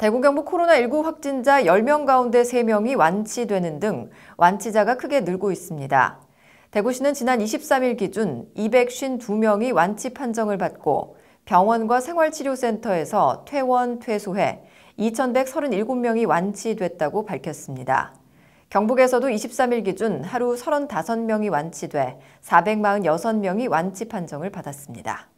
대구 경북 코로나19 확진자 10명 가운데 3명이 완치되는 등 완치자가 크게 늘고 있습니다. 대구시는 지난 23일 기준 252명이 완치 판정을 받고 병원과 생활치료센터에서 퇴원, 퇴소해 2,137명이 완치됐다고 밝혔습니다. 경북에서도 23일 기준 하루 35명이 완치돼 446명이 완치 판정을 받았습니다.